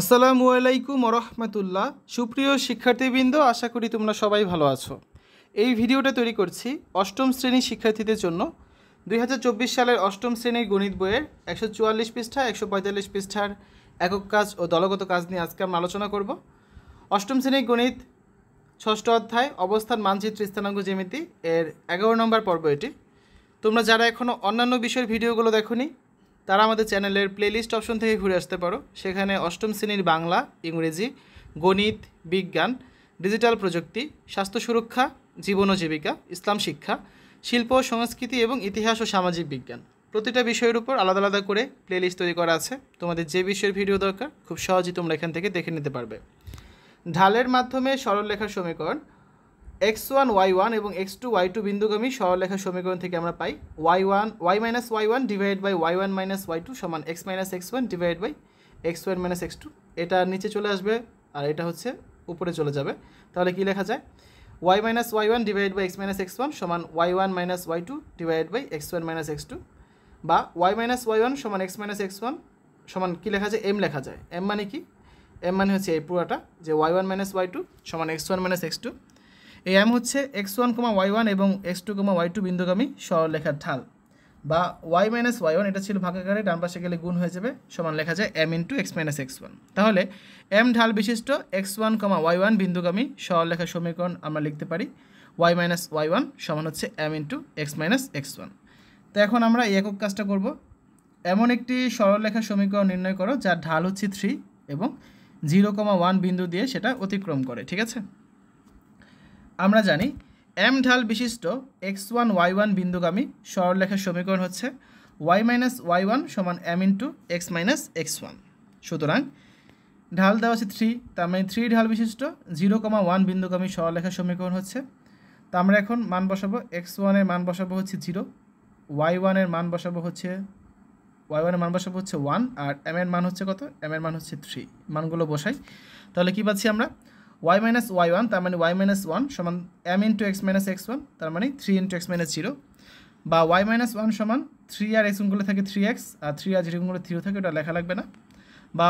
আসসালামু আলাইকুম রহমতুল্লাহ সুপ্রিয় শিক্ষার্থীবৃন্দ আশা করি তোমরা সবাই ভালো আছো এই ভিডিওটা তৈরি করছি অষ্টম শ্রেণীর শিক্ষার্থীদের জন্য দুই সালের অষ্টম শ্রেণীর গণিত বইয়ের একশো চুয়াল্লিশ পৃষ্ঠা একশো পঁয়তাল্লিশ পৃষ্ঠার একক কাজ ও দলগত কাজ নিয়ে আজকে আমরা আলোচনা করব অষ্টম শ্রেণীর গণিত ষষ্ঠ অধ্যায় অবস্থান মানচিত্র স্থানাঙ্গ জ্যামিতি এর এগারো নম্বর পর্ব এটি তোমরা যারা এখনও অন্যান্য বিষয়ের ভিডিওগুলো দেখো তারা আমাদের চ্যানেলের প্লেলিস্ট অপশন থেকে ঘুরে আসতে পারো সেখানে অষ্টম শ্রেণীর বাংলা ইংরেজি গণিত বিজ্ঞান ডিজিটাল প্রযুক্তি স্বাস্থ্য সুরক্ষা জীবন ও জীবিকা ইসলাম শিক্ষা শিল্প সংস্কৃতি এবং ইতিহাস ও সামাজিক বিজ্ঞান প্রতিটা বিষয়ের উপর আলাদা আলাদা করে প্লেলিস্ট তৈরি করা আছে তোমাদের যে বিষয়ের ভিডিও দরকার খুব সহজেই তোমরা এখান থেকে দেখে নিতে পারবে ঢালের মাধ্যমে সরল লেখার সমীকরণ এক্স ওয়ান ওয়াই ওয়ান এবং এক্স টু ওয়াই টু বিন্দুগামী সরলরেখার সমীকরণ থেকে আমরা পাই Y one Y minus Y one divide by Y one minus Y two সমান X minus x one divide by X one minus x two এটা নিচে চলে আসবে আর এটা হচ্ছে উপরে চলে যাবে তাহলে কী লেখা যায় Y minus Y one divide by X minus x one সমান Y one minus Y two divide by X one minus x two বা ওয়াই মাইনাস ওয়াই ওয়ান সমান এক্স মাইনাস এক্স ওয়ান সমান কী লেখা যায় এম লেখা যায় M মানে কি এম মানে হচ্ছে এই পুরোটা যে Y one minus Y two সমান X one minus x two এই এম হচ্ছে এক্স ওয়ান কমা ওয়াই ওয়ান এবং এক্স টু কমা ওয়াই টু বিন্দুগামী সরলরেখার ঢাল বা ওয়াই মাইনাস ওয়াই ওয়ান এটা ছিল ভাগাকারে ডান পাশে গেলে গুণ হয়ে যাবে সমান লেখা যায় M into X minus x one তাহলে এম ঢাল বিশিষ্ট এক্স ওয়ান কমা ওয়াই ওয়ান বিন্দুগামী সরলরেখার সমীকরণ আমরা লিখতে পারি ওয়াই মাইনাস ওয়াই ওয়ান সমান হচ্ছে M into X minus x one তো এখন আমরা একক কাজটা করব এমন একটি সরলরেখা সমীকরণ নির্ণয় করো যার ঢাল হচ্ছে থ্রি এবং জিরো কমা ওয়ান বিন্দু দিয়ে সেটা অতিক্রম করে ঠিক আছে আমরা জানি এম ঢাল বিশিষ্ট এক্স ওয়ান ওয়াই ওয়ান বিন্দুগামী সরলরেখার সমীকরণ হচ্ছে ওয়াই মাইনাস ওয়াই ওয়ান সমান M into X minus x one সুতরাং ঢাল দেওয়া আছে থ্রি তার মানে থ্রি ঢাল বিশিষ্ট জিরো কমা ওয়ান বিন্দুগামী সরলরেখার সমীকরণ হচ্ছে তা আমরা এখন মান বসাবো এক্স ওয়ানের মান বসাবো হচ্ছে জিরো ওয়াই ওয়ানের মান বসাবো হচ্ছে ওয়াই ওয়ানের মান বসাবো হচ্ছে ওয়ান আর এম এর মান হচ্ছে কত এম এর মান হচ্ছে থ্রি মানগুলো বসাই তাহলে কি পাচ্ছি আমরা ওয়াই মাইনাস ওয়াই ওয়ান তার মানে ওয়াই মাইনাস ওয়ান সমান M into X minus x one তার মানে three into X minus zero বা ওয়াই মাইনাস ওয়ান সমান থ্রি আর এক্স গুলো থাকে থ্রি এক্স আর থ্রি আর যেরকমগুলো থ্রিও থাকে ওটা লেখা লাগবে না বা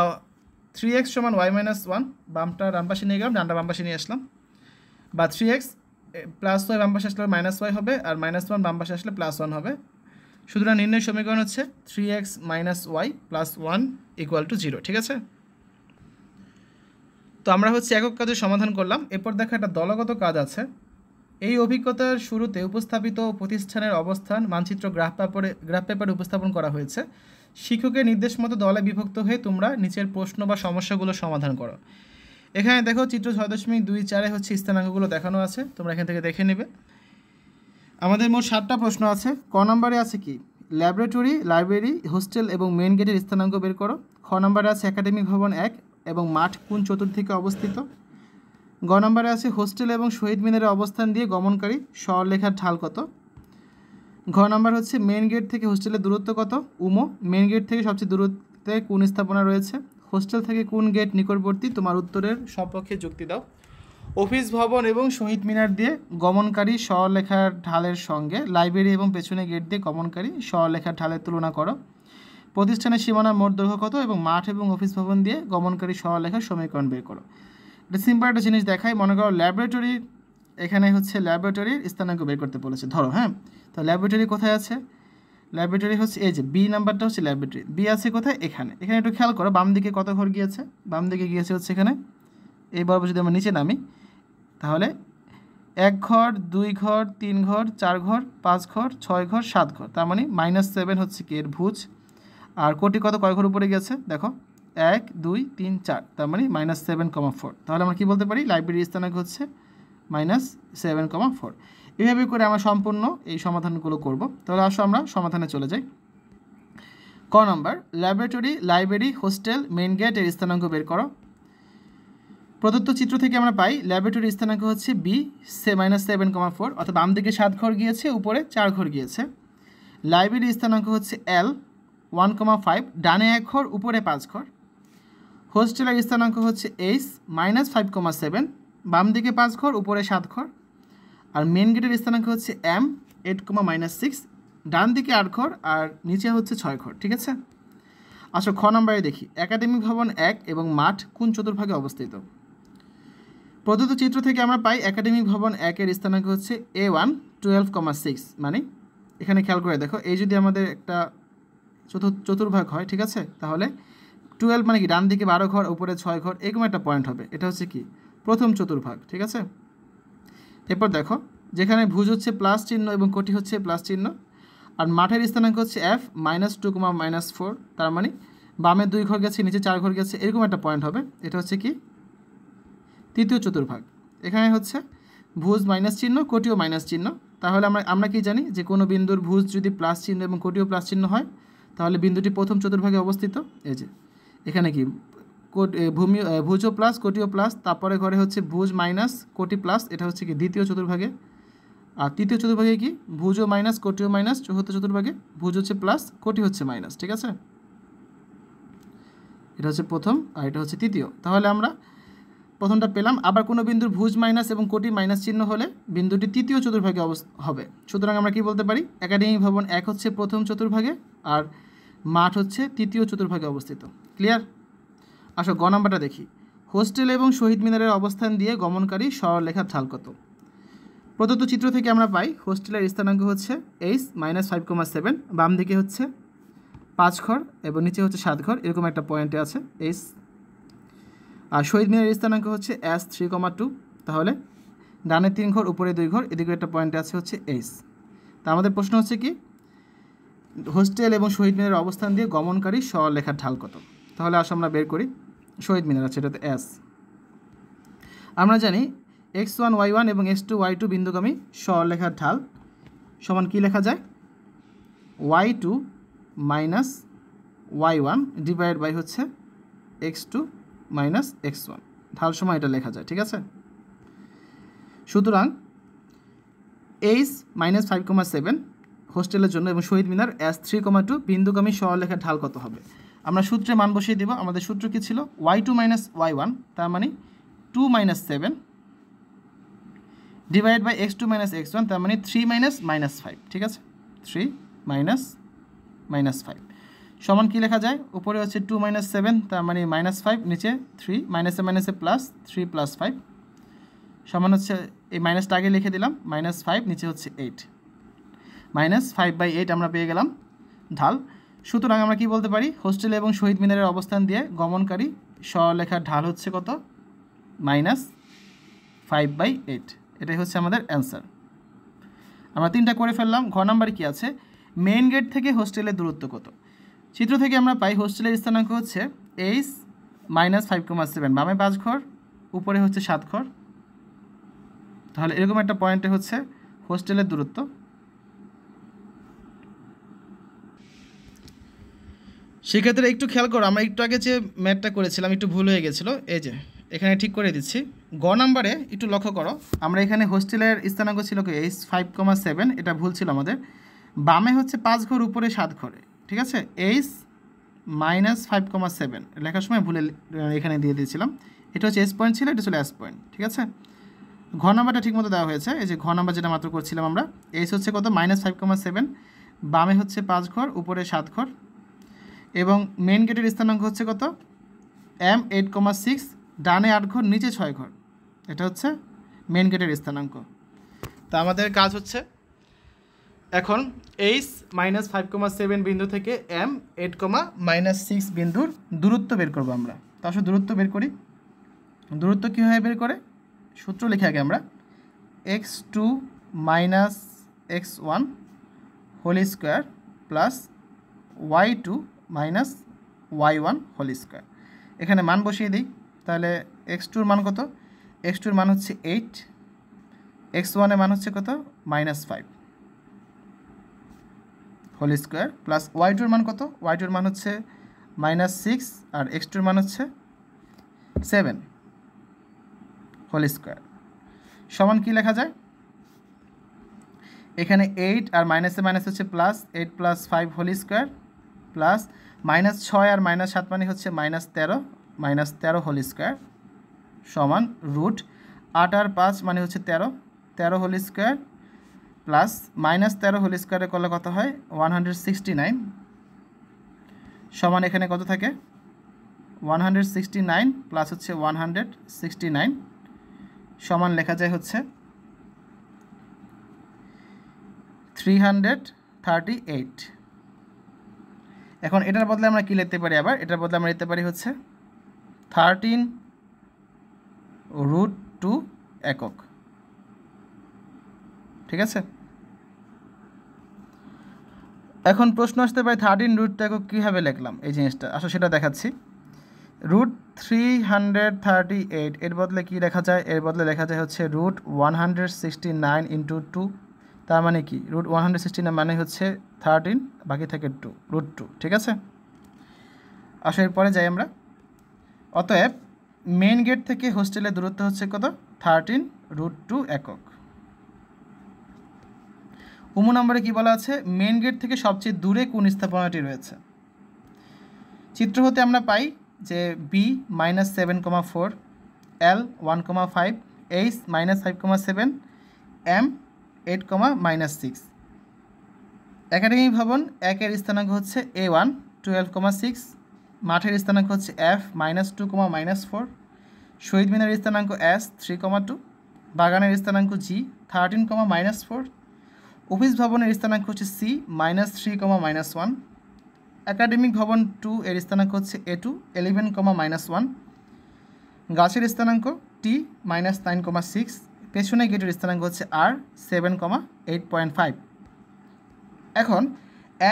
থ্রি এক্স সমান ওয়াই মাইনাস ওয়ান বামটা রামপাশে নিয়ে গেলাম ডানটা বামপাশে নিয়ে আসলাম বা থ্রি এক্স প্লাস ওয়াই বামপাশে আসলে মাইনাস ওয়াই হবে আর মাইনাস ওয়ান বামপাশে আসলে প্লাস ওয়ান হবে সুতরাং নির্ণয় সমীকরণ হচ্ছে three X minus Y plus one equal to zero ঠিক আছে তো আমরা হচ্ছে একক কাজের সমাধান করলাম এরপর দেখা একটা দলগত কাজ আছে এই অভিজ্ঞতার শুরুতে উপস্থাপিত প্রতিষ্ঠানের অবস্থান মানচিত্র গ্রাফ পেপারে গ্রাফ পেপারে উপস্থাপন করা হয়েছে শিক্ষকের নির্দেশ মতো দলে বিভক্ত হয়ে তোমরা নিচের প্রশ্ন বা সমস্যাগুলো সমাধান করো এখানে দেখো চিত্র ছয় দশমিক দুই চারে হচ্ছে স্থানাঙ্কগুলো দেখানো আছে তোমরা এখান থেকে দেখে নেবে আমাদের মোট সাতটা প্রশ্ন আছে ক নম্বরে আছে কি ল্যাবরেটরি লাইব্রেরি হোস্টেল এবং মেন গেটের স্থানাঙ্ক বের করো খ নম্বরে আছে একাডেমিক ভবন এক এবং মাঠ কোন চতুর্দিকে অবস্থিত গ নম্বরে আছে হোস্টেল এবং শহীদ মিনারের অবস্থান দিয়ে গমনকারী স্বরলেখার ঢাল কত ঘ নম্বর হচ্ছে মেন গেট থেকে হোস্টেলের দূরত্ব কত উমো মেন গেট থেকে সবচেয়ে দূরত্বে কোন স্থাপনা রয়েছে হোস্টেল থেকে কোন গেট নিকটবর্তী তোমার উত্তরের সপক্ষে যুক্তি দাও অফিস ভবন এবং শহীদ মিনার দিয়ে গমনকারী স্বরলেখার ঢালের সঙ্গে লাইব্রেরি এবং পেছনে গেট দিয়ে গমনকারী স্বরলেখার ঢালের তুলনা করো প্রতিষ্ঠানের সীমানা মোট দৈর্ঘ্য কত এবং মাঠ এবং অফিস ভবন দিয়ে গমনকারী সরলেখার সমীকরণ বের করো এটা সিম্পল একটা জিনিস দেখাই মনে করো ল্যাবরেটরি এখানে হচ্ছে ল্যাবরেটরির স্থানাঙ্ক বের করতে বলেছে ধরো হ্যাঁ তো ল্যাবরেটরি কোথায় আছে ল্যাবরেটরি হচ্ছে এই যে বি নাম্বারটা হচ্ছে ল্যাবরেটরি বি আছে কোথায় এখানে এখানে একটু খেয়াল করো বাম দিকে কত ঘর গিয়েছে বাম দিকে গিয়েছে হচ্ছে এখানে এই বরাবর যদি আমরা নিচে নামি তাহলে এক ঘর দুই ঘর তিন ঘর চার ঘর পাঁচ ঘর ছয় ঘর সাত ঘর তার মানে মাইনাস সেভেন হচ্ছে কি এর ভুজ আর কোটি কত কয় ঘর উপরে গেছে দেখো এক দুই তিন চার তার মানে মাইনাস সেভেন কমা ফোর তাহলে আমরা কী বলতে পারি লাইব্রেরি স্থানাঙ্ক হচ্ছে মাইনাস সেভেন কমা ফোর এভাবে করে আমরা সম্পূর্ণ এই সমাধানগুলো করব তাহলে আসো আমরা সমাধানে চলে যাই ক নম্বর laboratory library hostel main gate এর স্থানাঙ্ক বের করো প্রদত্ত চিত্র থেকে আমরা পাই ল্যাবরেটরি স্থানাঙ্ক হচ্ছে বি সে মাইনাস সেভেন কমা ফোর অর্থাৎ বাম দিকে সাত ঘর গিয়েছে উপরে চার ঘর গিয়েছে লাইব্রেরি স্থানাঙ্ক হচ্ছে এল ওয়ান কমা ফাইভ ডানে এক ঘর উপরে পাঁচ ঘর হোস্টেলের স্থানাঙ্ক হচ্ছে এইচ মাইনাস ফাইভ কমা সেভেন বাম দিকে পাঁচ ঘর উপরে সাত ঘর আর মেন গেটের স্থানাঙ্ক হচ্ছে এম এইট কমা মাইনাস সিক্স ডান দিকে আট ঘর আর নিচে হচ্ছে ছয় ঘর ঠিক আছে আচ্ছা খ নম্বরে দেখি একাডেমিক ভবন এক এবং মাঠ কোন চতুর্ভাগে অবস্থিত প্রদত্ত চিত্র থেকে আমরা পাই একাডেমিক ভবন একের স্থানাঙ্ক হচ্ছে A one twelve comma six মানে এখানে খেয়াল করে দেখো এই যদি আমাদের একটা চতুর্ভাগ হয় ঠিক আছে তাহলে টুয়েলভ মানে কি ডান দিকে বারো ঘর উপরে ছয় ঘর এরকম একটা পয়েন্ট হবে এটা হচ্ছে কি প্রথম চতুর্ভাগ ঠিক আছে এরপর দেখো যেখানে ভুজ হচ্ছে প্লাস চিহ্ন এবং কোটি হচ্ছে প্লাস চিহ্ন আর মাঠের স্থানাঙ্ক হচ্ছে এফ মাইনাস টু কমা মাইনাস ফোর তার মানে বামে দুই ঘর গেছে নিচে চার ঘর গেছে এরকম একটা পয়েন্ট হবে এটা হচ্ছে কি তৃতীয় চতুর্ভাগ এখানে হচ্ছে ভুজ মাইনাস চিহ্ন কোটিও মাইনাস চিহ্ন তাহলে আমরা আমরা কি জানি যে কোনো বিন্দুর ভুজ যদি প্লাস চিহ্ন এবং কোটিও প্লাস চিহ্ন হয় তাহলে বিন্দুটি প্রথম চতুর্ভাগে অবস্থিত এই যে এখানে কি ভূমি ভুজও প্লাস কোটিও প্লাস তারপরে ঘরে হচ্ছে ভুজ মাইনাস কোটি প্লাস এটা হচ্ছে কি দ্বিতীয় চতুর্ভাগে আর তৃতীয় চতুর্ভাগে কি ভুজও মাইনাস কোটিও মাইনাস চতুর্থ চতুর্ভাগে ভুজ হচ্ছে প্লাস কোটি হচ্ছে মাইনাস ঠিক আছে এটা হচ্ছে প্রথম আর এটা হচ্ছে তৃতীয় তাহলে আমরা প্রথমটা পেলাম আবার কোনো বিন্দুর ভুজ মাইনাস এবং কোটি মাইনাস চিহ্ন হলে বিন্দুটি তৃতীয় চতুর্ভাগে অবস্থ হবে সুতরাং আমরা কি বলতে পারি একাডেমিক ভবন এক হচ্ছে প্রথম চতুর্ভাগে আর মাঠ হচ্ছে তৃতীয় চতুর্ভাগে অবস্থিত ক্লিয়ার আসো গ নাম্বারটা দেখি হোস্টেল এবং শহীদ মিনারের অবস্থান দিয়ে গমনকারী সরলরেখার ঢাল কত প্রদত্ত চিত্র থেকে আমরা পাই হোস্টেলের স্থানাঙ্ক হচ্ছে এইচ মাইনাস ফাইভ কমা সেভেন বাম দিকে হচ্ছে পাঁচ ঘর এবং নিচে হচ্ছে সাত ঘর এরকম একটা পয়েন্টে আছে এইচ আর শহীদ মিনারের স্থানাঙ্ক হচ্ছে এস থ্রি কমা টু তাহলে ডানে তিন ঘর উপরে দুই ঘর এদিকে একটা পয়েন্টে আছে হচ্ছে এইচ তা আমাদের প্রশ্ন হচ্ছে কি হোস্টেল এবং শহীদ মিনারের অবস্থান দিয়ে গমনকারী স্বরলেখার ঢাল কত তাহলে আসো আমরা বের করি শহীদ মিনার আছে এটাতে এস আমরা জানি এক্স ওয়ান ওয়াই ওয়ান এবং এক্স টু ওয়াই টু বিন্দুগামী স্বরলেখার ঢাল সমান কি লেখা যায় Y two minus Y one divide by হচ্ছে X two minus x one ঢাল সময় এটা লেখা যায় ঠিক আছে সুতরাং এইচ মাইনাস ফাইভ কমা সেভেন হোস্টেলের জন্য এবং শহীদ মিনার এস থ্রি কমা টু বিন্দুগামী সরলেখার ঢাল কত হবে আমরা সূত্রে মান বসিয়ে দেব আমাদের সূত্র কী ছিল Y two minus Y one তার মানে two minus seven divide by X two minus x one তার মানে থ্রি মাইনাস মাইনাস ফাইভ ঠিক আছে থ্রি মাইনাস মাইনাস ফাইভ সমান কী লেখা যায় উপরে হচ্ছে টু মাইনাস সেভেন তার মানে মাইনাস ফাইভ নিচে থ্রি মাইনাসে মাইনাসে প্লাস থ্রি প্লাস ফাইভ সমান হচ্ছে এই মাইনাসটা আগে লিখে দিলাম মাইনাস ফাইভ নিচে হচ্ছে eight minus five by eight আমরা পেয়ে গেলাম ঢাল সুতরাং আমরা কি বলতে পারি হোস্টেল এবং শহীদ মিনারের অবস্থান দিয়ে গমনকারী স্বলেখার ঢাল হচ্ছে কত মাইনাস ফাইভ বাই এইট এটাই হচ্ছে আমাদের অ্যান্সার আমরা তিনটা করে ফেললাম ঘ নাম্বার কি আছে মেইন গেট থেকে হোস্টেলের দূরত্ব কত চিত্র থেকে আমরা পাই হোস্টেলের স্থানাঙ্ক হচ্ছে এইচ মাইনাস ফাইভ কমা সেভেন বামে পাঁচ ঘর উপরে হচ্ছে সাত ঘর তাহলে এরকম একটা পয়েন্টে হচ্ছে হোস্টেলের দূরত্ব সেক্ষেত্রে একটু খেয়াল করো আমরা একটু আগে যে ম্যাথটা করেছিলাম একটু ভুল হয়ে গেছিলো এই যে এখানে ঠিক করে দিচ্ছি গ নাম্বারে একটু লক্ষ্য করো আমরা এখানে হোস্টেলের স্থানাঙ্ক ছিল কি এইচ ফাইভ কমা সেভেন এটা ভুল ছিল আমাদের বামে হচ্ছে পাঁচ ঘর উপরে সাত ঘরে ঠিক আছে এইচ মাইনাস ফাইভ কমা সেভেন লেখার সময় ভুলে এখানে দিয়ে দিয়েছিলাম এটা হচ্ছে এস পয়েন্ট ছিল এটা ছিল এস পয়েন্ট ঠিক আছে ঘ নাম্বারটা ঠিকমতো দেওয়া হয়েছে এই যে ঘ নাম্বার যেটা মাত্র করছিলাম আমরা এইচ হচ্ছে কত মাইনাস ফাইভ কমা সেভেন বামে হচ্ছে পাঁচ ঘর উপরে সাত ঘর এবং মেন গেটের স্থানাঙ্ক হচ্ছে কত এম এইট কমা সিক্স ডানে আট ঘর নিচে ছয় ঘর এটা হচ্ছে মেন গেটের স্থানাঙ্ক তা আমাদের কাজ হচ্ছে এখন এইচ মাইনাস ফাইভ কমা সেভেন বিন্দু থেকে এম এইট কমা মাইনাস সিক্স বিন্দুর দূরত্ব বের করবো আমরা তা আসলে দূরত্ব বের করি দূরত্ব কীভাবে বের করে সূত্র লিখে আগে আমরা x two minus x one whole square plus y two minus Y one whole square এখানে মান বসিয়ে দিই তাহলে এক্স টুর মান কত এক্স টুর মান হচ্ছে এইট এক্স ওয়ানের মান হচ্ছে কত minus five whole square plus y টুর মান কত ওয়াই টুর মান হচ্ছে মাইনাস সিক্স আর এক্স টুর মান হচ্ছে সেভেন হোল স্কোয়ার সমান কি লেখা যায় এখানে এইট আর মাইনাসে মাইনাস হচ্ছে plus eight plus five whole square plus minus ছয় আর মাইনাস সাত মানে হচ্ছে মাইনাস তেরো মাইনাস তেরো হোল স্কোয়ার সমান রুট আট আর পাঁচ মানে হচ্ছে তেরো তেরো হোল স্কোয়ার প্লাস মাইনাস তেরো হোল স্কোয়ারে করলে কত হয় ওয়ান হান্ড্রেড সিক্সটি নাইন সমান এখানে কত থাকে one hundred sixty nine plus হচ্ছে ওয়ান হান্ড্রেড সিক্সটি নাইন সমান লেখা যায় হচ্ছে থ্রি হান্ড্রেড থার্টি এইট এখন এটার বদলে আমরা কী লিখতে পারি আবার এটার বদলে আমরা লিখতে পারি হচ্ছে থার্টিন রুট টু একক ঠিক আছে এখন প্রশ্ন আসতে পারে থার্টিন রুট টু একক কীভাবে লিখলাম এই জিনিসটা আসলে সেটা দেখাচ্ছি root three hundred thirty eight এর বদলে কী লেখা যায় এর বদলে লেখা যায় হচ্ছে root one hundred sixty nine into two তার মানে কি root one hundred sixty nine মানে হচ্ছে থার্টিন বাকি থাকে টু রুট টু ঠিক আছে আসার পরে যাই আমরা অতএব মেন গেট থেকে হোস্টেলের দূরত্ব হচ্ছে কত থার্টিন রুট টু একক উমু নম্বরে কী বলা আছে মেন গেট থেকে সবচেয়ে দূরে কোন স্থাপনাটি রয়েছে চিত্র হতে আমরা পাই যে বি মাইনাস সেভেন কমা four L one comma five H minus five কমা সেভেন এম এইট কমা মাইনাস সিক্স একাডেমি ভবন একের স্থানাঙ্ক হচ্ছে A one twelve comma six মাঠের স্থানাঙ্ক হচ্ছে এফ মাইনাস টু কমা মাইনাস ফোর শহীদ মিনার স্থানাঙ্ক এস থ্রি কমা টু বাগানের স্থানাঙ্ক G thirteen comma minus four office ভবনের স্থানাঙ্ক হচ্ছে সি মাইনাস থ্রি কমা মাইনাস ওয়ান একাডেমিক ভবন টু এর স্থানাঙ্ক হচ্ছে A two eleven comma minus one গাছের স্থানাঙ্ক T minus nine comma six পেছনে গেটের স্থানাঙ্ক হচ্ছে আর সেভেন কমা এইট পয়েন্ট ফাইভ এখন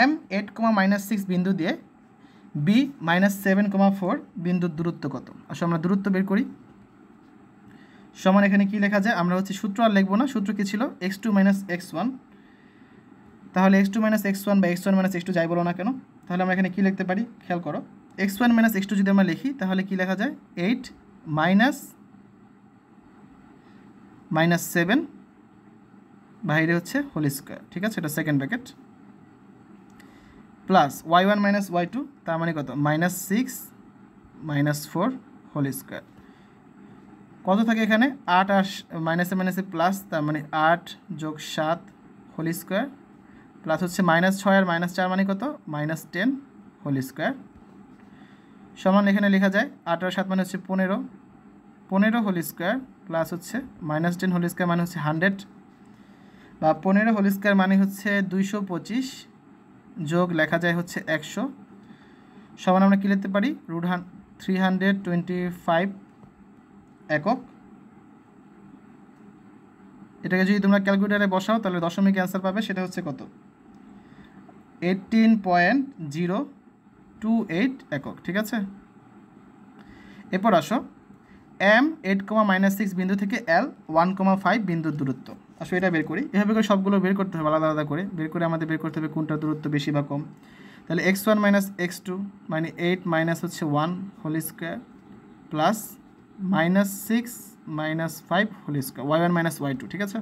এম এইট কমা মাইনাস সিক্স বিন্দু দিয়ে বি মাইনাস সেভেন কমা ফোর বিন্দুর দূরত্ব কত আসলে আমরা দূরত্ব বের করি সমান এখানে কি লেখা যায় আমরা হচ্ছে সূত্র আর লিখবো না সূত্র কী ছিল x two minus x one তাহলে x two minus x one বা x one minus x two যাই বলো না কেন তাহলে আমরা এখানে কী লিখতে পারি খেয়াল করো x one minus x two যদি আমরা লিখি তাহলে কী লেখা যায় এইট মাইনাস মাইনাস সেভেন বাইরে হচ্ছে হোল স্কোয়ার ঠিক আছে এটা second bracket plus y one minus Y two তার মানে কত minus six minus four whole square কত থাকে এখানে আট আর মাইনাসে মাইনাসে প্লাস তার মানে আট যোগ সাত হোল স্কোয়ার প্লাস হচ্ছে মাইনাস ছয় আর মাইনাস চার মানে কত মাইনাস টেন হোল স্কোয়ার সমান এখানে লেখা যায় আট আর সাত মানে হচ্ছে পনেরো পনেরো হোল স্কোয়ার প্লাস হচ্ছে মাইনাস টেন হোল স্কোয়ার মানে হচ্ছে হান্ড্রেড বা পনেরো হোল স্কোয়ার মানে হচ্ছে দুইশো পঁচিশ যোগ লেখা যায় হচ্ছে একশো সমান আমরা কি লিখতে পারি রুট হান থ্রি হান্ড্রেড টোয়েন্টি ফাইভ একক এটাকে যদি তোমরা ক্যালকুলেটারে বসাও তাহলে দশমিক অ্যান্সার পাবে সেটা হচ্ছে কত eighteen point zero two eight একক ঠিক আছে এরপর আসো এম এইট কমা মাইনাস সিক্স বিন্দু থেকে এল ওয়ান কমা ফাইভ বিন্দুর দূরত্ব আসলে এটা বের করি এভাবে করে সবগুলো বের করতে হবে আলাদা আলাদা করে বের করে আমাদের বের করতে হবে কোনটা দূরত্ব বেশি বা কম তাহলে x one minus x two মানে এইট মাইনাস হচ্ছে one whole square plus minus six minus five whole square y one minus Y two ঠিক আছে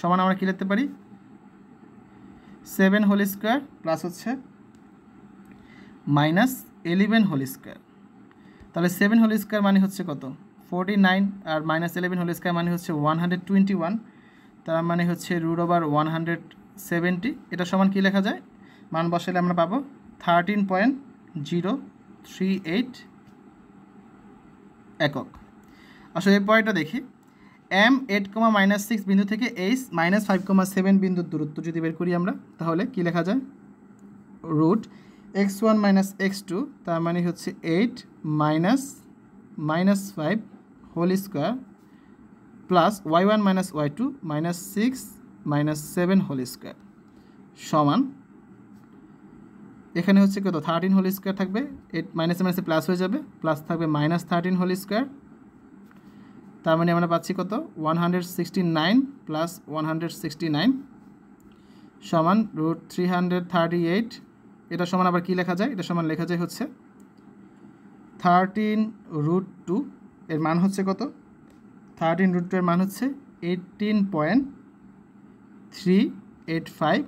সমান আমরা কী লিখতে পারি সেভেন হোল স্কোয়ার প্লাস হচ্ছে মাইনাস এলিভেন হোল স্কোয়ার তাহলে সেভেন হোল স্কোয়ার মানে হচ্ছে কত ফোরটি নাইন আর মাইনাস ইলেভেন হোল স্কোয়ার মানে হচ্ছে ওয়ান হান্ড্রেড টোয়েন্টি ওয়ান তার মানে হচ্ছে root over one hundred seventy এটা সমান কী লেখা যায় মান বসালে আমরা পাবো thirteen point zero three eight একক আসলে এই পয়েন্টটা দেখি এম এইট কমা মাইনাস সিক্স বিন্দু থেকে এইচ মাইনাস ফাইভ কমা সেভেন বিন্দুর দূরত্ব যদি বের করি আমরা তাহলে কী লেখা যায় root x one minus x two তার মানে হচ্ছে eight minus minus five whole square plus y one minus Y two minus six minus seven whole square সমান এখানে হচ্ছে কত থার্টিন হোল স্কোয়ার থাকবে এট মাইনাস মাইনাসে প্লাস হয়ে যাবে প্লাস থাকবে মাইনাস থার্টিন হোল স্কোয়ার তার মানে আমরা পাচ্ছি কত one hundred sixty nine plus one hundred sixty nine সমান root three hundred thirty eight এটা সমান আবার কী লেখা যায় এটা সমান লেখা যায় হচ্ছে থার্টিন রুট টু এর মান হচ্ছে কত থার্টিন রুট টু এর মান হচ্ছে eighteen point three eight five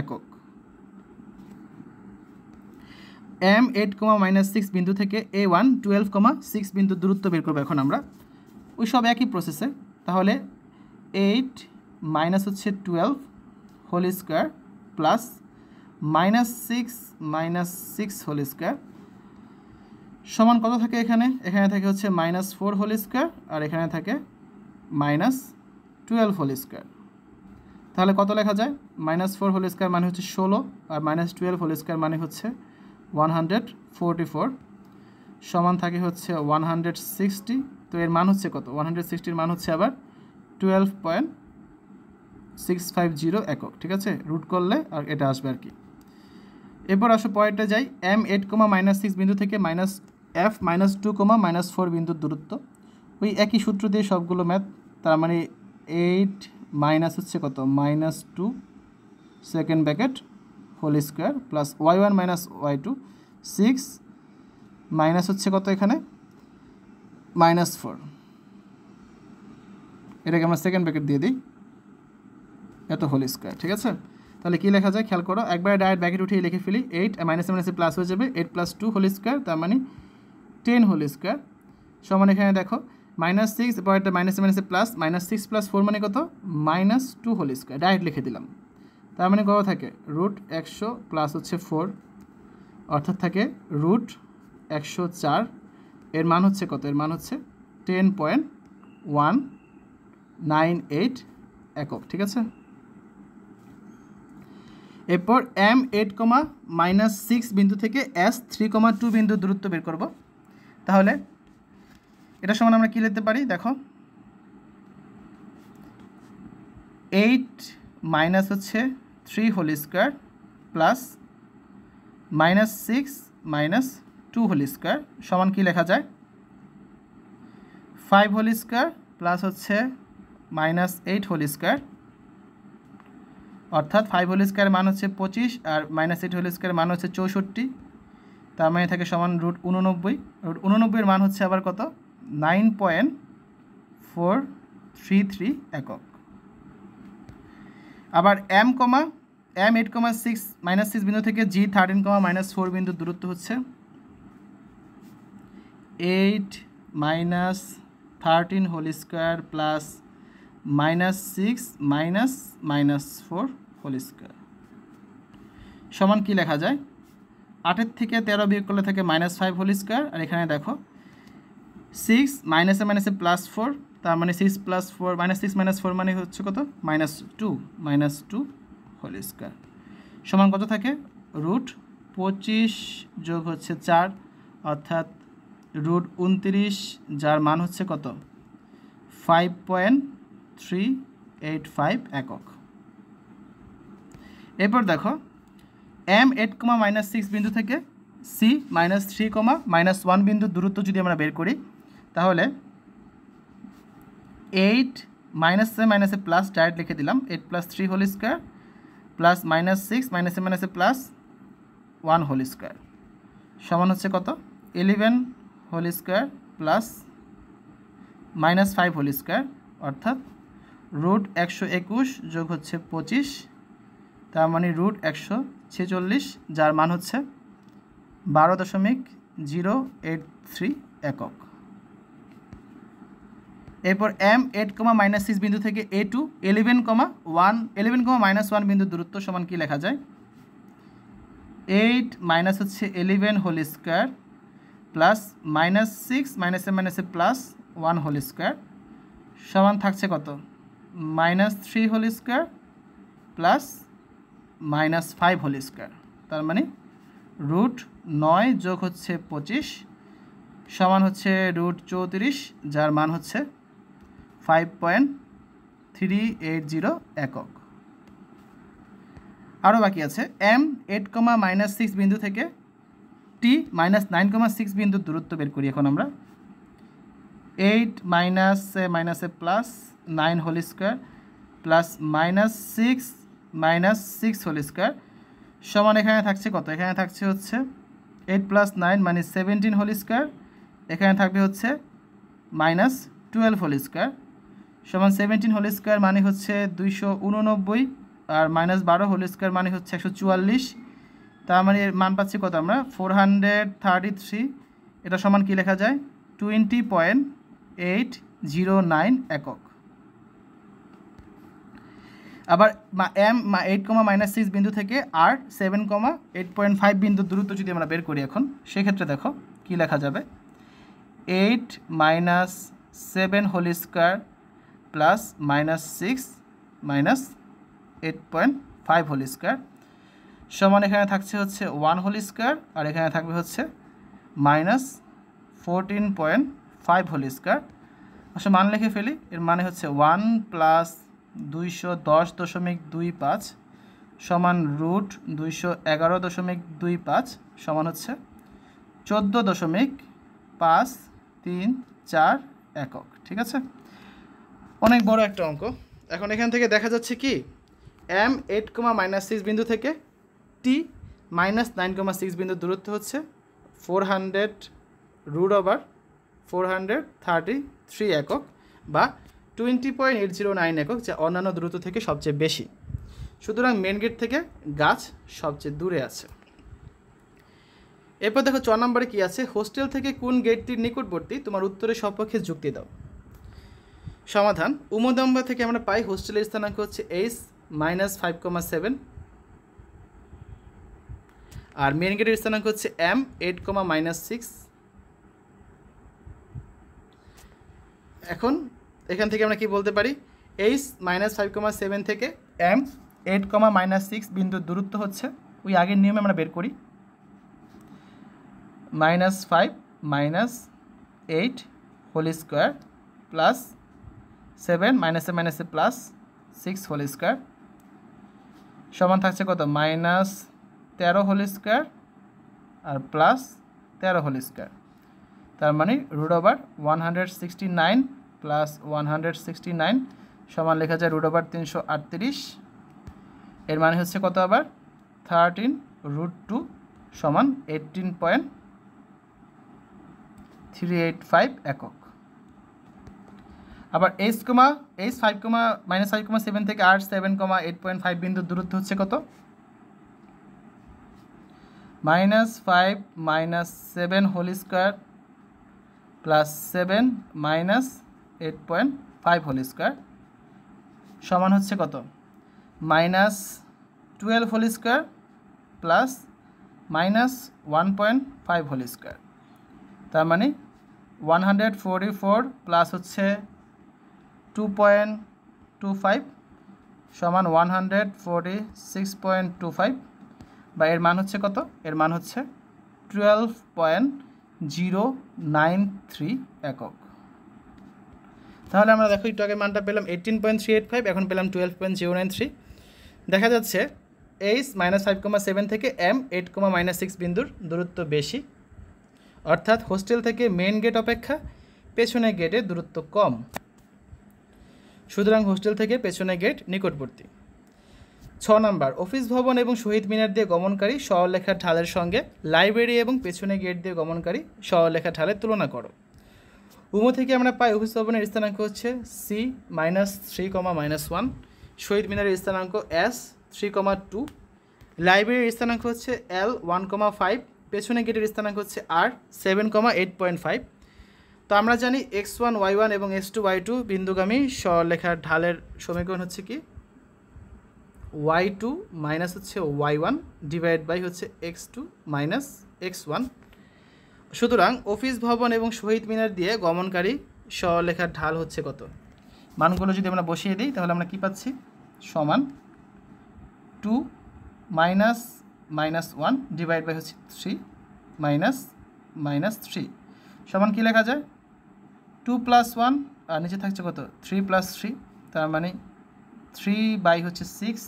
একক এম এইট কমা মাইনাস সিক্স বিন্দু থেকে A one twelve comma six বিন্দু দূরত্ব বের করবো এখন আমরা ওই সব একই প্রসেসে তাহলে এইট মাইনাস হচ্ছে twelve whole square plus minus six minus six whole square সমান কত থাকে এখানে এখানে থাকে হচ্ছে মাইনাস ফোর হোল স্কোয়ার আর এখানে থাকে মাইনাস টুয়েলভ হোল স্কোয়ার তাহলে কত লেখা যায় মাইনাস ফোর হোল স্কোয়ার মানে হচ্ছে ষোলো আর মাইনাস টুয়েলভ হোল স্কোয়ার মানে হচ্ছে ওয়ান হান্ড্রেড ফোরটি ফোর সমান থাকে হচ্ছে ওয়ান হান্ড্রেড সিক্সটি তো এর মান হচ্ছে কত ওয়ান হান্ড্রেড সিক্সটির মান হচ্ছে আবার twelve point six five zero একক ঠিক আছে রুট করলে আর এটা আসবে আর কি এরপর আসো পয়েন্টটা যাই এম এইট কমা মাইনাস সিক্স বিন্দু থেকে মাইনাস এফ মাইনাস টু কমা মাইনাস ফোর বিন্দুর দূরত্ব ওই একই সূত্র দিয়ে সবগুলো ম্যাথ তার মানে এইট মাইনাস হচ্ছে কত minus two second bracket whole square plus y one minus Y two six minus হচ্ছে কত এখানে মাইনাস ফোর এটাকে আমরা সেকেন্ড ব্যাকেট দিয়ে দিই এত হোল স্কোয়ার ঠিক আছে তাহলে কী লেখা যায় খেয়াল করো একবার ডাইরেক্ট ব্যাকেট উঠিয়ে লিখে ফেলি এইট মাইনাস মাইনাসে প্লাস হয়ে যাবে eight plus two whole square তার মানে টেন হোল স্কোয়ার সমান এখানে দেখো মাইনাস সিক্স এরপর একটা মাইনাস মাইনাসে plus minus six plus four মানে কত minus two whole square direct লিখে দিলাম তার মানে কত থাকে রুট একশো প্লাস হচ্ছে ফোর অর্থাৎ থাকে রুট একশো চার এর মান হচ্ছে কত এর মান হচ্ছে ten point one nine eight একক ঠিক আছে এরপর এম এইট কমা মাইনাস সিক্স বিন্দু থেকে এস থ্রি কমা টু বিন্দু দূরত্ব বের করবো তাহলে এটা সমান আমরা কী লিখতে পারি দেখো এইট মাইনাস হচ্ছে three whole square plus minus six minus two whole square সমান কী লেখা যায় ফাইভ হোল স্কোয়ার প্লাস হচ্ছে মাইনাস এইট হোল স্কোয়ার অর্থাৎ ফাইভ হোল স্কোয়ার মান হচ্ছে পঁচিশ আর মাইনাস এইট হোল স্কোয়ার মান হচ্ছে চৌষট্টি তার মানে থাকে সমান রুট উননব্বই রুট উননব্বইয়ের মান হচ্ছে আবার কত nine point four three three একক আবার M comma M eight comma six minus six বিন্দু থেকে G thirteen comma minus four বিন্দু দূরত্ব হচ্ছে eight minus thirteen whole square plus minus six minus minus four whole square সমান কি লেখা যায় আটের থেকে তেরো বিয়োগ করলে থাকে মাইনাস ফাইভ হোল স্কোয়ার আর এখানে দেখো সিক্স মাইনাসে মাইনাসে প্লাস ফোর তার মানে six plus four minus six minus four মানে হচ্ছে কত minus two minus two whole square সমান কত থাকে রুট পঁচিশ যোগ হচ্ছে চার অর্থাৎ রুট উনত্রিশ যার মান হচ্ছে কত five point three eight five একক এরপর দেখো এম এইট কমা মাইনাস সিক্স বিন্দু থেকে সি মাইনাস থ্রি কমা মাইনাস ওয়ান বিন্দু দূরত্ব যদি আমরা বের করি তাহলে এইট মাইনাস মাইনাসে মাইনাসে প্লাস ডাইরেক্ট লিখে দিলাম eight plus three whole square plus minus six মাইনাসে মাইনাসে প্লাস ওয়ান হোল স্কোয়ার সমান হচ্ছে কত eleven whole square plus minus five whole square অর্থাৎ রুট একশো একুশ যোগ হচ্ছে পঁচিশ তার মানে রুট একশো ছেচল্লিশ যার মান হচ্ছে বারো দশমিক জিরো এইট থ্রি একক এরপর এম এইট কমা মাইনাস সিক্স বিন্দু থেকে A two eleven comma one eleven comma minus one বিন্দু দূরত্ব সমান কি লেখা যায় এইট মাইনাস হচ্ছে eleven whole square plus minus six মাইনাসে মাইনাসে প্লাস ওয়ান হোল স্কোয়ার সমান থাকছে কত minus three whole square plus minus five whole square তার মানে রুট নয় যোগ হচ্ছে পঁচিশ সমান হচ্ছে রুট চৌত্রিশ যার মান হচ্ছে five point three eight zero একক আরও বাকি আছে এম এইট কমা মাইনাস সিক্স বিন্দু থেকে T minus nine comma six বিন্দুর দূরত্ব বের করি এখন আমরা এইট মাইনাস মাইনাসে plus nine whole square plus minus six minus six whole square সমান এখানে থাকছে কত এখানে থাকছে হচ্ছে এইট প্লাস নাইন মানে সেভেন্টিন হোল স্কোয়ার এখানে থাকবে হচ্ছে মাইনাস টুয়েলভ হোল স্কোয়ার সমান সেভেন্টিন হোল স্কোয়ার মানে হচ্ছে দুইশো উননব্বই আর মাইনাস বারো হোল স্কোয়ার মানে হচ্ছে একশো চুয়াল্লিশ তার মানে মান পাচ্ছি কত আমরা ফোর হান্ড্রেড থার্টি থ্রি এটা সমান কী লেখা যায় twenty point eight zero nine একক আবার এম মা এইট কমা মাইনাস সিক্স বিন্দু থেকে আর সেভেন কমা এইট পয়েন্ট ফাইভ বিন্দু দূরত্ব যদি আমরা বের করি এখন সেক্ষেত্রে দেখো কি লেখা যাবে eight minus seven whole square plus minus six minus eight point five whole square সমান এখানে থাকছে হচ্ছে ওয়ান হোল স্কোয়ার আর এখানে থাকবে হচ্ছে minus fourteen point five whole square আসলে মান লিখে ফেলি এর মানে হচ্ছে ওয়ান প্লাস দুইশো দশ দশমিক দুই পাঁচ সমান রুট দুইশো এগারো দশমিক দুই পাঁচ সমান হচ্ছে চোদ্দ দশমিক পাঁচ তিন চার একক ঠিক আছে অনেক বড় একটা অঙ্ক এখন এখান থেকে দেখা যাচ্ছে কি এম এইট কমা মাইনাস সিক্স বিন্দু থেকে T minus nine comma six বিন্দু দূরত্ব হচ্ছে four hundred root over four hundred thirty three একক বা twenty point eight zero nine একক যা অন্যান্য দ্রুত থেকে সবচেয়ে বেশি সুতরাং মেন গেট থেকে গাছ সবচেয়ে দূরে আছে এরপর দেখো ছ নম্বরে কী আছে হোস্টেল থেকে কোন গেটটির নিকটবর্তী তোমার উত্তরের সপক্ষে যুক্তি দাও সমাধান উমদম্বা থেকে আমরা পাই হোস্টেলের স্থানাঙ্ক হচ্ছে এইচ মাইনাস ফাইভ কমা সেভেন আর মেন গেটের স্থানাঙ্ক হচ্ছে এম এইট কমা মাইনাস সিক্স এখন এখান থেকে আমরা কি বলতে পারি এইচ মাইনাস ফাইভ কমা সেভেন থেকে এম এইট কমা মাইনাস সিক্স বিন্দুর দূরত্ব হচ্ছে ওই আগের নিয়মে আমরা বের করি minus five minus eight whole square plus seven মাইনাসে মাইনাসে প্লাস সিক্স হোল স্কোয়ার সমান থাকছে কত মাইনাস তেরো হোল স্কোয়ার আর প্লাস তেরো হোল স্কোয়ার তার মানে root over one hundred sixty nine plus one hundred sixty nine সমান লেখা যায় রুট ওভার তিনশো আটত্রিশ এর মানে হচ্ছে কত আবার থার্টিন রুট টু সমান eighteen point three eight five একক আবার এইচ কমা এইচ ফাইভ কমা মাইনাস ফাইভ কমা সেভেন থেকে আট সেভেন কমা এইট পয়েন্ট ফাইভ বিন্দুর দূরত্ব হচ্ছে কত minus five minus seven whole square plus seven minus eight point five whole square সমান হচ্ছে কত minus twelve whole square plus minus one point five whole square তার মানে one hundred forty four plus হচ্ছে টু পয়েন্ট টু ফাইভ সমান one hundred forty six point two five বা এর মান হচ্ছে কত এর মান হচ্ছে twelve point zero nine three একক তাহলে আমরা দেখো একটু আগে মানটা পেলাম eighteen point three eight five এখন পেলাম twelve point zero nine three দেখা যাচ্ছে এইচ মাইনাস ফাইভ কমা সেভেন থেকে এম এইট কমা মাইনাস সিক্স বিন্দুর দূরত্ব বেশি অর্থাৎ হোস্টেল থেকে মেন গেট অপেক্ষা পেছনে গেটের দূরত্ব কম সুতরাং হোস্টেল থেকে পেছনে গেট নিকটবর্তী ছ নম্বর অফিস ভবন এবং শহীদ মিনার দিয়ে গমনকারী সহলেখা ঢালের সঙ্গে লাইব্রেরি এবং পেছনে গেট দিয়ে গমনকারী সহলেখা ঢালের তুলনা করো উমো থেকে আমরা পাই উপস্থাপনের স্থানাঙ্ক হচ্ছে সি মাইনাস থ্রি কমা মাইনাস ওয়ান শহীদ মিনারের স্থানাঙ্ক এস থ্রি কমা টু লাইব্রেরির স্থানাঙ্ক হচ্ছে এল ওয়ান কমা ফাইভ পেছনে গেটের স্থানাঙ্ক হচ্ছে আর সেভেন কমা এইট পয়েন্ট ফাইভ তো আমরা জানি এক্স ওয়ান ওয়াই ওয়ান এবং এক্স টু ওয়াই টু বিন্দুগামী সরলেখার ঢালের সমীকরণ হচ্ছে কি ওয়াই টু মাইনাস হচ্ছে ওয়াই ওয়ান ডিভাইড বাই হচ্ছে X two minus x one সুতরাং অফিস ভবন এবং শহীদ মিনার দিয়ে গমনকারী স্বলেখার ঢাল হচ্ছে কত মানগুলো যদি আমরা বসিয়ে দিই তাহলে আমরা কি পাচ্ছি সমান two minus minus one divide by হচ্ছে থ্রি মাইনাস মাইনাস থ্রি সমান কী লেখা যায় টু প্লাস ওয়ান আর নিচে থাকছে কত থ্রি প্লাস থ্রি তার মানে থ্রি বাই হচ্ছে সিক্স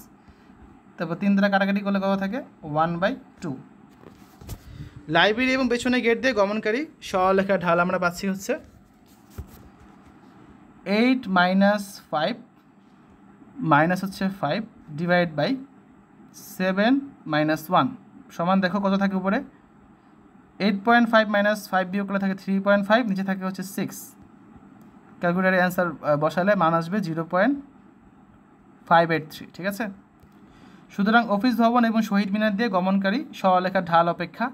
তারপর তিন দ্বারা কাটাকাটি করলে কত থাকে ওয়ান বাই টু লাইব্রেরি এবং পেছনে গেট দিয়ে গমনকারী সরলেখা ঢাল আমরা পাচ্ছি হচ্ছে এইট মাইনাস ফাইভ মাইনাস হচ্ছে five divide by seven minus one সমান দেখো কত থাকে উপরে eight point five minus five বিয়োগ করলে থাকে থ্রি পয়েন্ট ফাইভ নিচে থাকে হচ্ছে সিক্স ক্যালকুলেটারে অ্যান্সার বসালে মান আসবে zero point five eight three ঠিক আছে সুতরাং অফিস ভবন এবং শহীদ মিনার দিয়ে গমনকারী সরলেখা ঢাল অপেক্ষা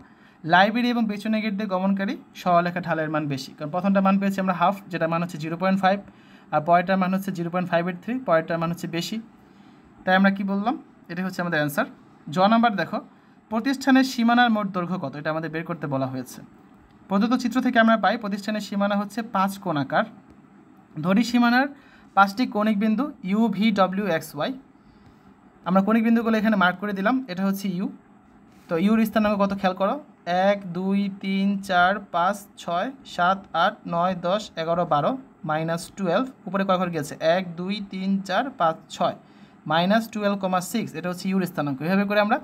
লাইব্রেরি এবং পেছনে গেট দিয়ে গমনকারী সহলেখা ঢালের মান বেশি কারণ প্রথমটা মান পেয়েছি আমরা হাফ যেটা মান হচ্ছে জিরো পয়েন্ট ফাইভ আর পরেরটার মান হচ্ছে zero point five eight three পরেরটার মান হচ্ছে বেশি তাই আমরা কি বললাম এটা হচ্ছে আমাদের অ্যান্সার জ নাম্বার দেখো প্রতিষ্ঠানের সীমানার মোট দৈর্ঘ্য কত এটা আমাদের বের করতে বলা হয়েছে প্রদত্ত চিত্র থেকে আমরা পাই প্রতিষ্ঠানের সীমানা হচ্ছে পাঁচ কোণাকার ধরি সীমানার পাঁচটি কণিক বিন্দু U V W X Y আমরা কণিক বিন্দুগুলো এখানে মার্ক করে দিলাম এটা হচ্ছে ইউ তো ইউর স্থান নামে কত খেয়াল করো এক দুই তিন চার পাঁচ ছয় সাত আট নয় দশ এগারো বারো মাইনাস টুয়েলভ উপরে কয় ঘর গেছে এক দুই তিন চার পাঁচ ছয় মাইনাস টুয়েলভ কমা সিক্স এটা হচ্ছে ইউর স্থানাঙ্ক এভাবে করে আমরা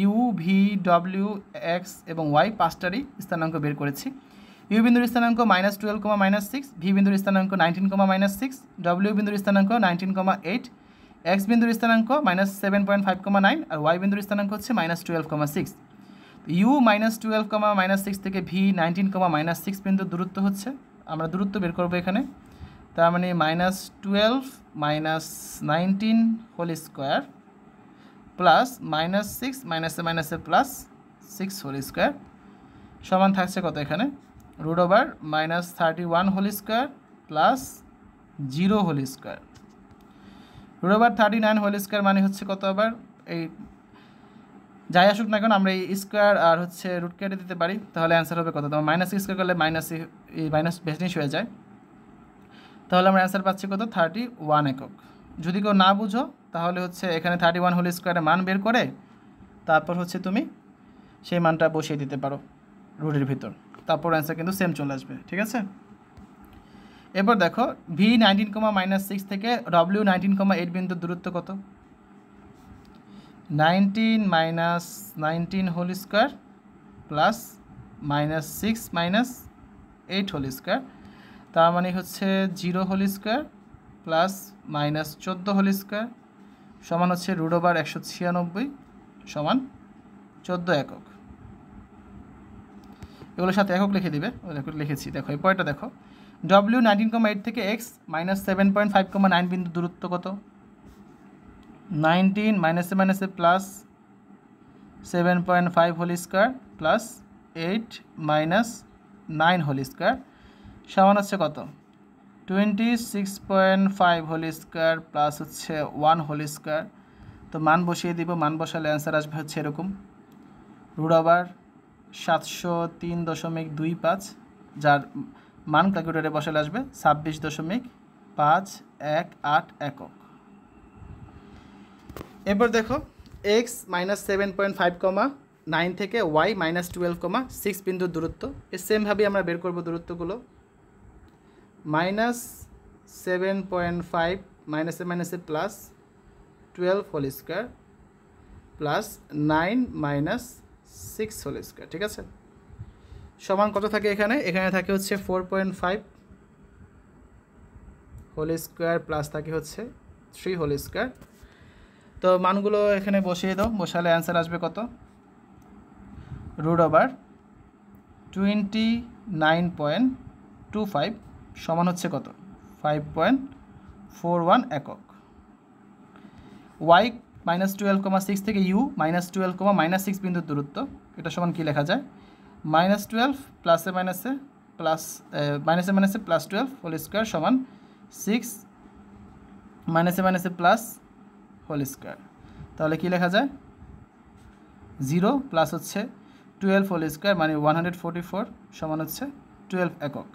ইউ ভি ডব্লিউ এক্স এবং ওয়াই পাঁচটারই স্থানাঙ্ক বের করেছি ইউ বিন্দুর স্থানাঙ্ক মাইনাস টুয়েলভ কমা মাইনাস সিক্স ভি বিন্দুর স্থানাঙ্ক নাইনটিন কমা মাইনাস সিক্স ডব্লিউ বিন্দুর স্থানাঙ্ক নাইনটিন কমা এইট এক্স বিন্দুর স্থানাঙ্ক মাইনাস সেভেন পয়েন্ট ফাইভ কমা নাইন আর ওয়াই বিন্দুর স্থানাঙ্ক হচ্ছে মাইনাস টুয়েলভ কমা সিক্স ইউ মাইনাস টুয়েলভ কমা মাইনাস সিক্স থেকে ভি নাইনটিন কমা মাইনাস সিক্স বিন্দুর দূরত্ব হচ্ছে আমরা দূরত্ব বের করবো এখানে তার মানে minus twelve minus nineteen whole square plus minus six মাইনাসে মাইনাসে প্লাস সিক্স হোল স্কোয়ার সমান থাকছে কত এখানে root over minus thirty one whole square plus zero whole square root over thirty nine whole square মানে হচ্ছে কত আবার এই যাই আসুক না কেন আমরা এই স্কোয়ার আর হচ্ছে রুট কেটে দিতে পারি তাহলে অ্যান্সার হবে কত তোমার মাইনাস স্কোয়ার করলে মাইনাস এই মাইনাস বেসনিস হয়ে যায় তাহলে আমরা অ্যান্সার পাচ্ছি কত থার্টি ওয়ান একক যদি কেউ না বুঝো তাহলে হচ্ছে এখানে থার্টি ওয়ান হোল স্কোয়ারের মান বের করে তারপর হচ্ছে তুমি সেই মানটা বসিয়ে দিতে পারো রুটের ভিতর তারপর অ্যান্সার কিন্তু সেম চলে আসবে ঠিক আছে এরপর দেখো ভি নাইনটিন কমা মাইনাস সিক্স থেকে ডব্লিউ নাইনটিন কমা এইট বিন্দুর দূরত্ব কত nineteen minus nineteen whole square plus minus six minus eight whole square তার মানে হচ্ছে zero whole square plus minus চোদ্দো হোল স্কোয়ার সমান হচ্ছে রুডোবার ওভার একশো ছিয়ানব্বই সমান চোদ্দো একক এগুলোর সাথে একক লিখে দিবে একক লিখেছি দেখো এই পয়েন্টটা দেখো ডব্লিউ নাইনটিন কমা এইট থেকে X minus seven point five কমা নাইন বিন্দু দূরত্ব কত নাইনটিন মাইনাসে মাইনাসে plus seven point five whole square plus eight minus nine whole square সমান হচ্ছে কত twenty six point five whole square plus হচ্ছে ওয়ান হোল স্কোয়ার তো মান বসিয়ে দিব মান বসালে অ্যান্সার আসবে হচ্ছে এরকম রুড আবার সাতশো তিন দশমিক দুই পাঁচ যার মান ক্যালকুলেটারে বসালে আসবে ছাব্বিশ দশমিক পাঁচ এক আট একক এরপর দেখো X minus seven point five কমা নাইন থেকে ওয়াই মাইনাস টুয়েলভ কমা সিক্স বিন্দুর দূরত্ব এর সেমভাবেই আমরা বের করব দূরত্বগুলো মাইনাস সেভেন পয়েন্ট ফাইভ মাইনাসে মাইনাসে plus twelve whole square plus nine minus six whole square ঠিক আছে সমান কত থাকে এখানে এখানে থাকে হচ্ছে four point five whole square plus থাকে হচ্ছে থ্রি হোল স্কোয়ার তো মানগুলো এখানে বসিয়ে দাও বসালে অ্যান্সার আসবে কত root over twenty nine point two five সমান হচ্ছে কত ফাইভ পয়েন্ট ফোর ওয়ান একক ওয়াই মাইনাস টুয়েলভ কমা সিক্স থেকে ইউ মাইনাস টুয়েলভ কমা মাইনাস সিক্স বিন্দুর দূরত্ব এটা সমান কি লেখা যায় মাইনাস টুয়েলভ প্লাসে মাইনাসে প্লাস মাইনাসে মাইনাসে প্লাস টুয়েলভ হোল স্কোয়ার সমান সিক্স মাইনাসে মাইনাসে প্লাস হোল স্কোয়ার তাহলে কি লেখা যায় জিরো প্লাস হচ্ছে টুয়েলভ হোল স্কোয়ার মানে ওয়ান হান্ড্রেড ফোরটি ফোর সমান হচ্ছে টুয়েলভ একক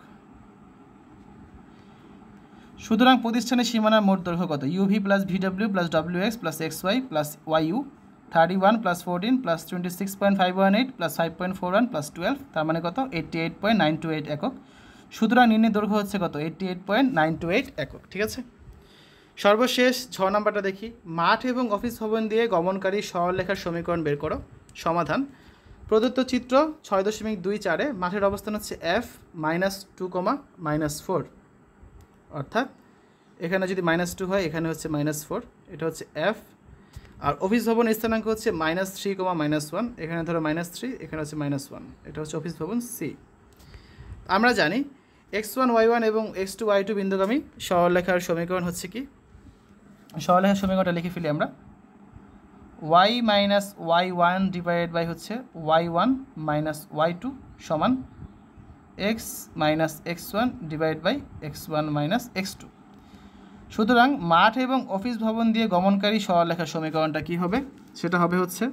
সুতরাং প্রতিষ্ঠানের সীমানার মোট দৈর্ঘ্য কত U V plus V W plus W X plus X Y plus Y U thirty one plus fourteen plus twenty six point five one eight plus five point four one plus twelve তার মানে কত eighty eight point nine two eight একক সুতরাং নির্ণয় দৈর্ঘ্য হচ্ছে কত eighty eight point nine two eight একক ঠিক আছে সর্বশেষ ছ নম্বরটা দেখি মাঠ এবং অফিস ভবন দিয়ে গমনকারী সরলরেখার সমীকরণ বের করো সমাধান প্রদত্ত চিত্র ছয় দশমিক দুই চারে মাঠের অবস্থান হচ্ছে এফ মাইনাস টু কমা মাইনাস ফোর অর্থাৎ এখানে যদি মাইনাস টু হয় এখানে হচ্ছে মাইনাস ফোর এটা হচ্ছে এফ আর অফিস ভবন স্থানাঙ্ক হচ্ছে মাইনাস থ্রি কমা মাইনাস ওয়ান এখানে ধরো মাইনাস থ্রি এখানে হচ্ছে মাইনাস ওয়ান এটা হচ্ছে অফিস ভবন সি আমরা জানি এক্স ওয়ান ওয়াই ওয়ান এবং এক্স টু ওয়াই টু বিন্দুগামী সরলরেখার সমীকরণ হচ্ছে কি সরলরেখার সমীকরণটা লিখে ফেলি আমরা Y minus Y one divided by হচ্ছে Y one minus Y two সমান X minus x one divide by X one minus x two সুতরাং মাঠ এবং অফিস ভবন দিয়ে গমনকারী লেখার সমীকরণটা কি হবে সেটা হবে হচ্ছে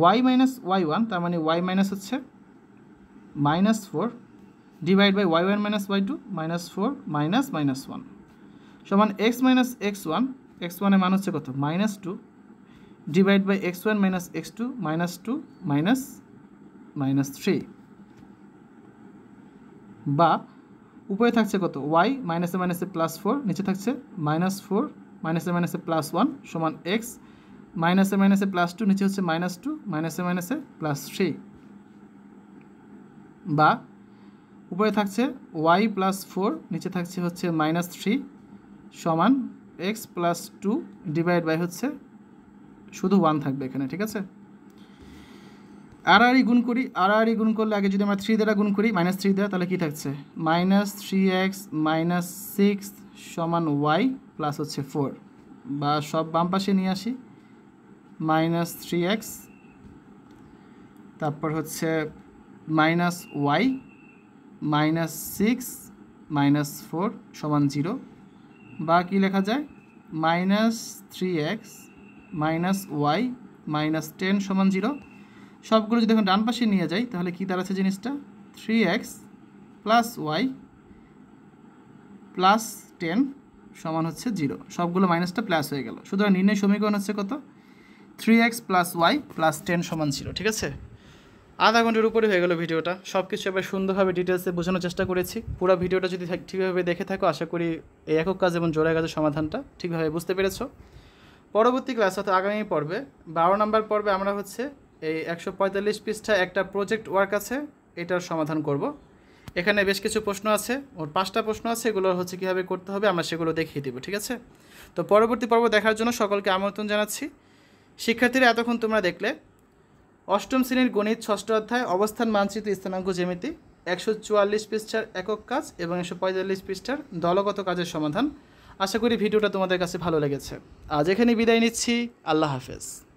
ওয়াই মাইনাস ওয়াই ওয়ান তার মানে ওয়াই মাইনাস হচ্ছে minus four divide by Y one minus Y two minus four minus minus one সমান X minus x one X ওয়ানের মান হচ্ছে কত minus two divide by X one minus x two minus two minus minus three বা উপরে থাকছে কত Y মাইনাসে মাইনাসে প্লাস ফোর নিচে থাকছে মাইনাস ফোর মাইনাসে মাইনাসে প্লাস ওয়ান সমান এক্স মাইনাসে মাইনাসে প্লাস টু নিচে হচ্ছে মাইনাস টু মাইনাসে মাইনাসে প্লাস থ্রি বা উপরে থাকছে ওয়াই প্লাস ফোর নিচে থাকছে হচ্ছে মাইনাস থ্রি সমান X plus two divide by হচ্ছে শুধু ওয়ান থাকবে এখানে ঠিক আছে আর আর গুণ করি আর আর গুণ করলে আগে যদি আমরা থ্রি দ্বারা গুণ করি মাইনাস থ্রি দ্বারা তাহলে কী থাকছে minus three X minus six সমান ওয়াই প্লাস হচ্ছে ফোর বা সব বাম পাশে নিয়ে আসি মাইনাস থ্রি এক্স তারপর হচ্ছে minus Y minus six minus four সমান জিরো বা কী লেখা যায় minus three X minus Y minus ten সমান জিরো সবগুলো যদি এখন ডান পাশে নিয়ে যাই তাহলে কী দাঁড়াচ্ছে জিনিসটা three X plus Y plus ten সমান হচ্ছে জিরো সবগুলো মাইনাসটা প্লাস হয়ে গেল সুতরাং নির্ণয় সমীকরণ হচ্ছে কত three X plus Y plus ten সমান জিরো ঠিক আছে আধা ঘন্টার উপরে হয়ে গেল ভিডিওটা সব কিছু এবার সুন্দরভাবে ডিটেলসে বোঝানোর চেষ্টা করেছি পুরো ভিডিওটা যদি ঠিকভাবে দেখে থাকো আশা করি এই একক কাজ এবং জোড়া কাজের সমাধানটা ঠিকভাবে বুঝতে পেরেছো পরবর্তী ক্লাস অর্থাৎ আগামী পর্বে বারো নম্বর পর্বে আমরা হচ্ছে এই একশো পঁয়তাল্লিশ পৃষ্ঠা একটা প্রজেক্ট ওয়ার্ক আছে এটার সমাধান করব এখানে বেশ কিছু প্রশ্ন আছে ওর পাঁচটা প্রশ্ন আছে এগুলো হচ্ছে কীভাবে করতে হবে আমরা সেগুলো দেখিয়ে দেবো ঠিক আছে তো পরবর্তী পর্ব দেখার জন্য সকলকে আমন্ত্রণ জানাচ্ছি শিক্ষার্থীরা এতক্ষণ তোমরা দেখলে অষ্টম শ্রেণীর গণিত ষষ্ঠ অধ্যায় অবস্থান মানচিত্র স্থানাঙ্ক জ্যামিতি একশো চুয়াল্লিশ পৃষ্ঠার একক কাজ এবং একশো পঁয়তাল্লিশ পৃষ্ঠার দলগত কাজের সমাধান আশা করি ভিডিওটা তোমাদের কাছে ভালো লেগেছে আজ এখানে বিদায় নিচ্ছি আল্লাহ হাফেজ